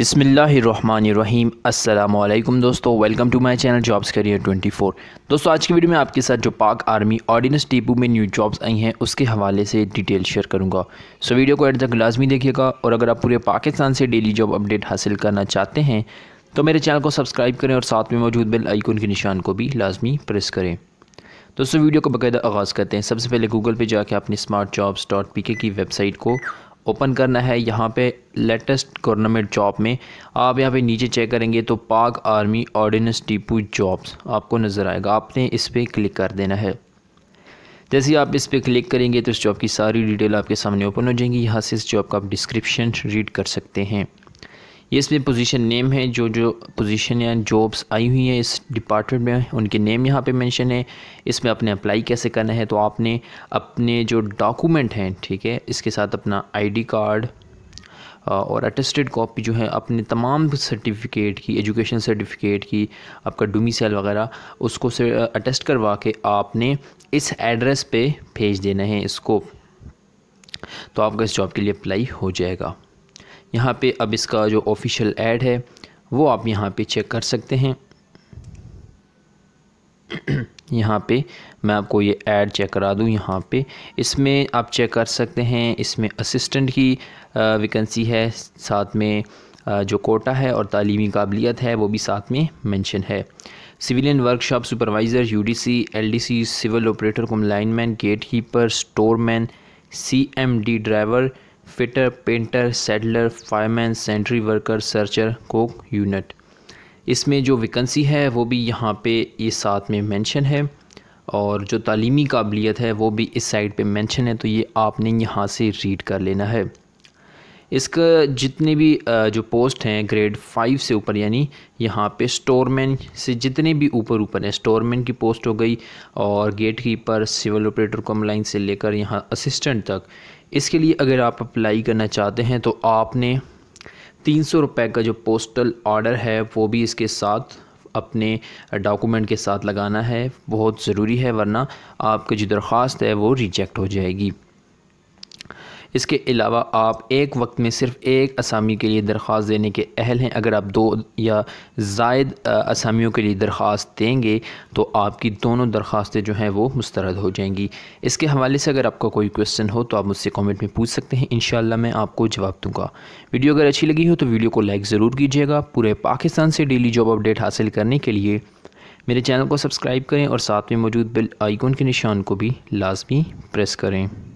बिसमीम् अल्लाम दोस्तों welcome to my channel jobs career 24 दोस्तों आज की वीडियो में आपके साथ जो पाक आर्मी ऑर्डिनेंस डिपो में न्यू जॉब्स आई हैं उसके हवाले से डिटेल शेयर करूंगा सो वीडियो को एट तक लाजमी देखिएगा और अगर आप पूरे पाकिस्तान से डेली जॉब अपडेट हासिल करना चाहते हैं तो मेरे चैनल को सब्सक्राइब करें और साथ में मौजूद बेल आइकन के निशान को भी लाजमी प्रेस करें दोस्तों वीडियो को बाकायदा आगाज़ करते हैं सबसे पहले गूगल पे जाके अपनी स्मार्ट जॉब्स डॉट पी के की वेबसाइट को ओपन करना है यहाँ पे लेटेस्ट गवर्नमेंट जॉब में आप यहाँ पे नीचे चेक करेंगे तो पाक आर्मी ऑर्डिनेंस डिपू जॉब्स आपको नज़र आएगा आपने इस पर क्लिक कर देना है जैसे ही आप इस पर क्लिक करेंगे तो इस जॉब की सारी डिटेल आपके सामने ओपन हो जाएंगी यहाँ से इस जॉब का आप डिस्क्रिप्शन रीड कर सकते हैं ये इसमें पोजीशन नेम है जो जो पोजीशन या जॉब्स आई हुई हैं इस डिपार्टमेंट में उनके नेम यहाँ पे मेंशन है इसमें अपने अप्लाई कैसे करना है तो आपने अपने जो डॉक्यूमेंट हैं ठीक है इसके साथ अपना आईडी कार्ड और अटेस्टेड कॉपी जो है अपने तमाम सर्टिफिकेट की एजुकेशन सर्टिफिकेट की आपका डूमी सेल वगैरह उसको से अटेस्ट करवा के आपने इस एड्रेस पर भेज देना है इसको तो आपका इस जॉब के लिए अप्लाई हो जाएगा यहाँ पे अब इसका जो ऑफिशियल ऐड है वो आप यहाँ पे चेक कर सकते हैं यहाँ पे मैं आपको ये ऐड चेक करा दूँ यहाँ पे इसमें आप चेक कर सकते हैं इसमें असिस्टेंट की वैकेंसी है साथ में जो कोटा है और तालीमी काबिलियत है वो भी साथ में मेंशन है civilian workshop supervisor UDC LDC civil operator cum lineman gate keeper storeman CMD driver fitter painter saddler fireman sentry worker searcher cook unit इसमें जो वैकेंसी है वो भी यहाँ पे ये साथ में मेंशन है और जो तालीमी काबिलियत है वो भी इस साइड पे मेंशन है तो ये आपने यहाँ से रीड कर लेना है इसका जितने भी जो पोस्ट हैं ग्रेड फाइव से ऊपर यानी यहाँ पे स्टोरमैन से जितने भी ऊपर ऊपर हैं स्टोरमैन की पोस्ट हो गई और gate keeper civil operator cum line से लेकर यहाँ असिस्टेंट तक इसके लिए अगर आप अप्लाई करना चाहते हैं तो आपने तीन सौ रुपये का जो पोस्टल ऑर्डर है वो भी इसके साथ अपने डॉक्यूमेंट के साथ लगाना है बहुत ज़रूरी है वरना आपकी जो दरख्वास्त है वो रिजेक्ट हो जाएगी इसके अलावा आप एक वक्त में सिर्फ एक असामी के लिए दरख्वास्त देने के अहल हैं अगर आप दो या जायद असामियों के लिए दरख्वास्त देंगे तो आपकी दोनों दरख्वास्तें जो हैं वो मुस्तरद हो जाएंगी इसके हवाले से अगर आपका कोई क्वेश्चन हो तो आप मुझसे कमेंट में पूछ सकते हैं इन मैं आपको जवाब दूँगा वीडियो अगर अच्छी लगी हो तो वीडियो को लाइक ज़रूर कीजिएगा पूरे पाकिस्तान से डेली जॉब अपडेट हासिल करने के लिए मेरे चैनल को सब्सक्राइब करें और साथ में मौजूद बेल आइकॉन के निशान को भी लाजमी प्रेस करें